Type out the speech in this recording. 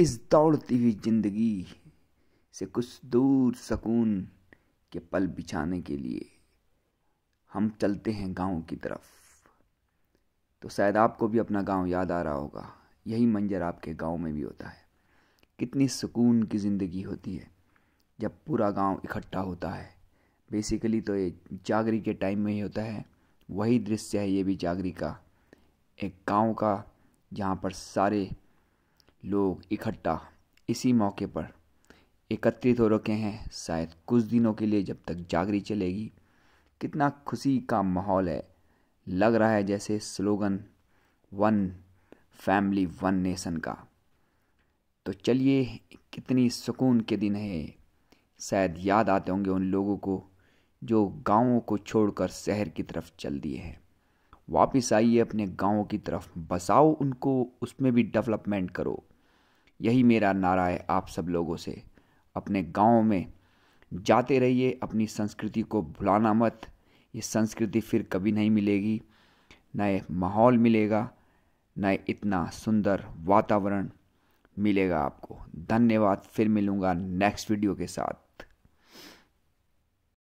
इस दौड़ती हुई जिंदगी से कुछ दूर सकून के पल बिछाने के लिए हम चलते हैं गांव की तरफ तो शायद आपको भी अपना गांव याद आ रहा होगा यही मंजर आपके गांव में भी होता है कितनी सुकून की ज़िंदगी होती है जब पूरा गांव इकट्ठा होता है बेसिकली तो ये जागरी के टाइम में ही होता है वही दृश्य है ये भी जागरी का एक गांव का जहाँ पर सारे लोग इकट्ठा इसी मौके पर एकत्रित हो रखे हैं शायद कुछ दिनों के लिए जब तक जागरी चलेगी कितना खुशी का माहौल है लग रहा है जैसे slogan one family one nation का तो चलिए कितनी सुकून के दिन है शायद याद आते होंगे उन लोगों को जो गांवों को छोड़कर शहर की तरफ चल दिए हैं वापस आइए अपने गांवों की तरफ बसाओ उनको उसमें भी डेवलपमेंट करो यही मेरा नारा है आप सब लोगों से अपने गाँव में जाते रहिए अपनी संस्कृति को भुलाना मत ये संस्कृति फिर कभी नहीं मिलेगी नए माहौल मिलेगा नए इतना सुंदर वातावरण मिलेगा आपको धन्यवाद फिर मिलूँगा नेक्स्ट वीडियो के साथ